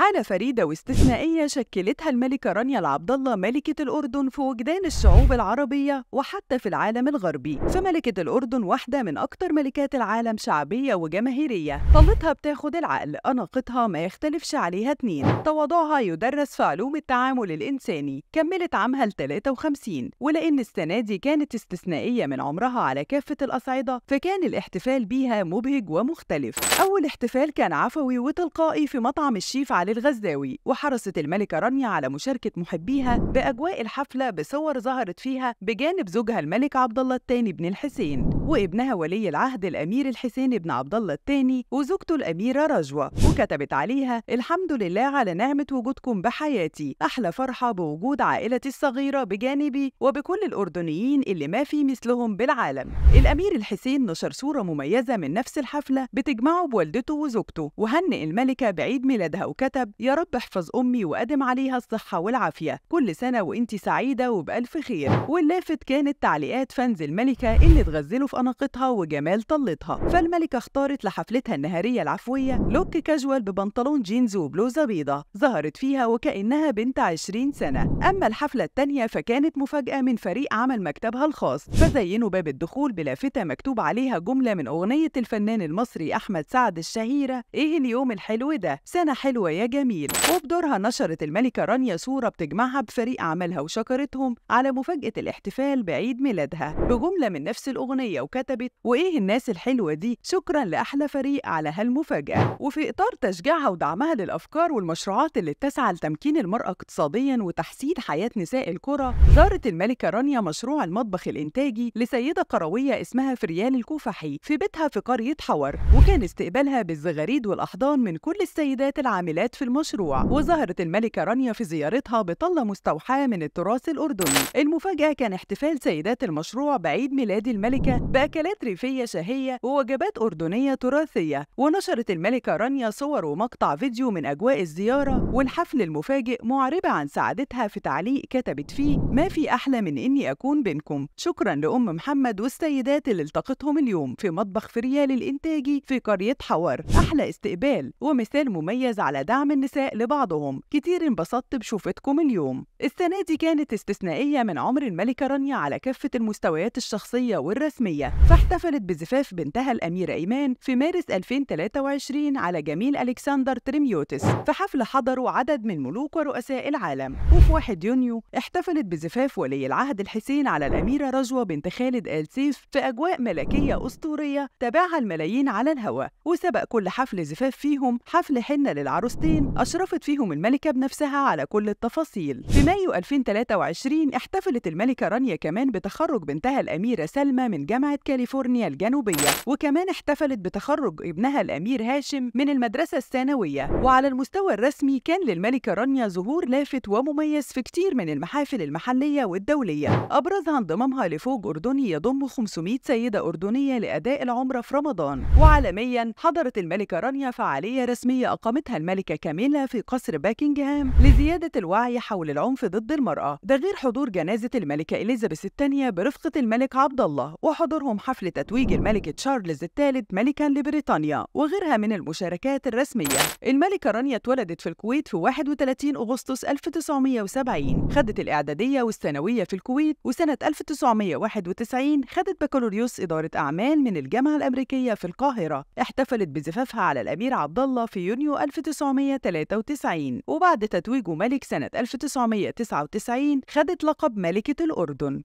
حالة فريدة واستثنائية شكلتها الملكة رانيا العبد الله ملكة الأردن في وجدان الشعوب العربية وحتى في العالم الغربي، فملكة الأردن واحدة من أكثر ملكات العالم شعبية وجماهيرية، طلتها بتاخد العقل، أناقتها ما يختلفش عليها اتنين، تواضعها يدرس في علوم التعامل الإنساني، كملت عامها ل 53 ولأن السنة دي كانت استثنائية من عمرها على كافة الأصعدة، فكان الاحتفال بيها مبهج ومختلف، أول احتفال كان عفوي وتلقائي في مطعم الشيف علي علي الغزاوي وحرصت الملكة رانيا على مشاركة محبيها بأجواء الحفلة بصور ظهرت فيها بجانب زوجها الملك عبد الله الثاني بن الحسين وابنها ولي العهد الأمير الحسين بن عبد الله الثاني وزوجته الأميرة رجوة وكتبت عليها الحمد لله على نعمة وجودكم بحياتي أحلى فرحة بوجود عائلتي الصغيرة بجانبي وبكل الأردنيين اللي ما في مثلهم بالعالم الأمير الحسين نشر صورة مميزة من نفس الحفلة بتجمعه بوالدته وزوجته وهنئ الملكة بعيد ميلادها وكتب كتب يا رب احفظ أمي وأدم عليها الصحة والعافية كل سنة وإنت سعيدة وبألف خير واللافت كانت تعليقات فانز الملكة اللي تغزلوا في أناقتها وجمال طلتها فالملكة اختارت لحفلتها النهارية العفوية لوك كاجوال ببنطلون جينز وبلوزة بيضة ظهرت فيها وكأنها بنت 20 سنة أما الحفلة التانية فكانت مفاجأة من فريق عمل مكتبها الخاص فزينوا باب الدخول بلافتة مكتوب عليها جملة من أغنية الفنان المصري أحمد سعد الشهيرة إيه اليوم الحلو ده سنة حلوة يا يا جميل وبدورها نشرت الملكة رانيا صورة بتجمعها بفريق عملها وشكرتهم على مفاجأة الاحتفال بعيد ميلادها بجملة من نفس الأغنية وكتبت وإيه الناس الحلوة دي شكرا لأحلى فريق على هالمفاجأة وفي إطار تشجيعها ودعمها للأفكار والمشروعات اللي بتسعى لتمكين المرأة اقتصاديا وتحسين حياة نساء الكرة زارت الملكة رانيا مشروع المطبخ الإنتاجي لسيدة قروية اسمها فريال الكوفحي في بيتها في قرية حور وكان استقبالها بالزغاريد والأحضان من كل السيدات العاملات الاستثمارات في المشروع وظهرت الملكة رانيا في زيارتها بطلة مستوحاة من التراث الأردني المفاجأة كان احتفال سيدات المشروع بعيد ميلاد الملكة بأكلات ريفية شهية ووجبات أردنية تراثية ونشرت الملكة رانيا صور ومقطع فيديو من أجواء الزيارة والحفل المفاجئ معربة عن سعادتها في تعليق كتبت فيه ما في أحلى من إني أكون بينكم شكرا لأم محمد والسيدات اللي التقتهم اليوم في مطبخ فريال الإنتاجي في قرية حوار أحلى استقبال ومثال مميز على دعم ودعم النساء لبعضهم كتير انبسطت بشوفتكم اليوم السنة دي كانت استثنائية من عمر الملكة رانيا على كافة المستويات الشخصية والرسمية فاحتفلت بزفاف بنتها الأميرة إيمان في مارس 2023 على جميل ألكسندر تريميوتس في حفل حضروا عدد من ملوك ورؤساء العالم وفي 1 يونيو احتفلت بزفاف ولي العهد الحسين على الأميرة رجوة بنت خالد آل سيف في أجواء ملكية أسطورية تابعها الملايين على الهواء وسبق كل حفل زفاف فيهم حفل حنة للعروستين 2020 أشرفت فيهم الملكة بنفسها على كل التفاصيل في مايو 2023 احتفلت الملكة رانيا كمان بتخرج بنتها الأميرة سلمى من جامعة كاليفورنيا الجنوبية وكمان احتفلت بتخرج ابنها الأمير هاشم من المدرسة الثانوية وعلى المستوى الرسمي كان للملكة رانيا ظهور لافت ومميز في كتير من المحافل المحلية والدولية أبرزها انضمامها لفوج أردني يضم 500 سيدة أردنية لأداء العمرة في رمضان وعالميا حضرت الملكة رانيا فعالية رسمية أقامتها الملكة كاملة في قصر باكنجهام لزيادة الوعي حول العنف ضد المرأة ده غير حضور جنازة الملكة إليزابيث الثانية برفقة الملك عبد الله وحضورهم حفل تتويج الملك تشارلز الثالث ملكا لبريطانيا وغيرها من المشاركات الرسمية الملكة رانيا اتولدت في الكويت في 31 أغسطس 1970 خدت الإعدادية والثانوية في الكويت وسنة 1991 خدت بكالوريوس إدارة أعمال من الجامعة الأمريكية في القاهرة احتفلت بزفافها على الأمير عبد الله في يونيو 1900 1993 وبعد تتويجه ملك سنة 1999 خدت لقب ملكة الأردن